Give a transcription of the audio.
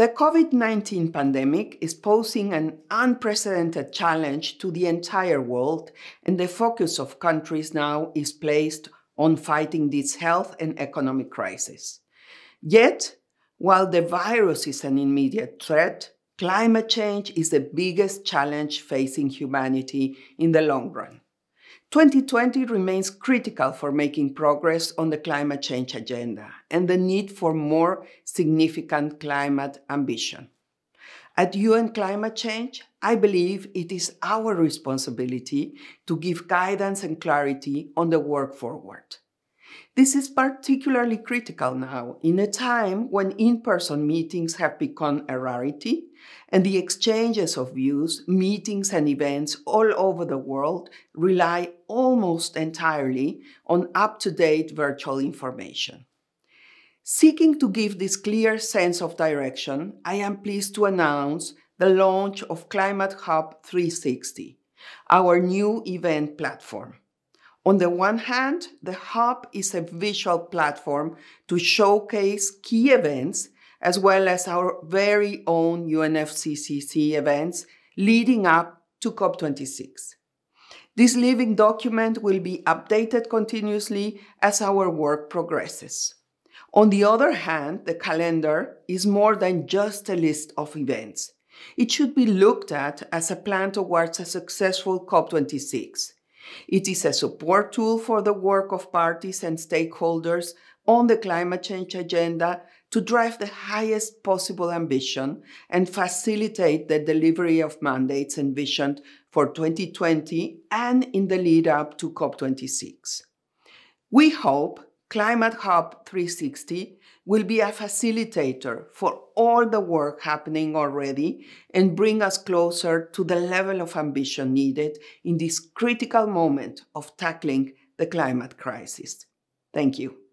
The COVID 19 pandemic is posing an unprecedented challenge to the entire world, and the focus of countries now is placed on fighting this health and economic crisis. Yet, while the virus is an immediate threat, climate change is the biggest challenge facing humanity in the long run. 2020 remains critical for making progress on the climate change agenda and the need for more significant climate ambition. At UN Climate Change, I believe it is our responsibility to give guidance and clarity on the work forward. This is particularly critical now, in a time when in person meetings have become a rarity and the exchanges of views, meetings, and events all over the world rely almost entirely on up to date virtual information. Seeking to give this clear sense of direction, I am pleased to announce the launch of Climate Hub 360, our new event platform. On the one hand, the hub is a visual platform to showcase key events as well as our very own UNFCCC events leading up to COP26. This living document will be updated continuously as our work progresses. On the other hand, the calendar is more than just a list of events. It should be looked at as a plan towards a successful COP26 it is a support tool for the work of parties and stakeholders on the climate change agenda to drive the highest possible ambition and facilitate the delivery of mandates envisioned for 2020 and in the lead up to COP26. We hope Climate Hub 360 will be a facilitator for all the work happening already and bring us closer to the level of ambition needed in this critical moment of tackling the climate crisis. Thank you.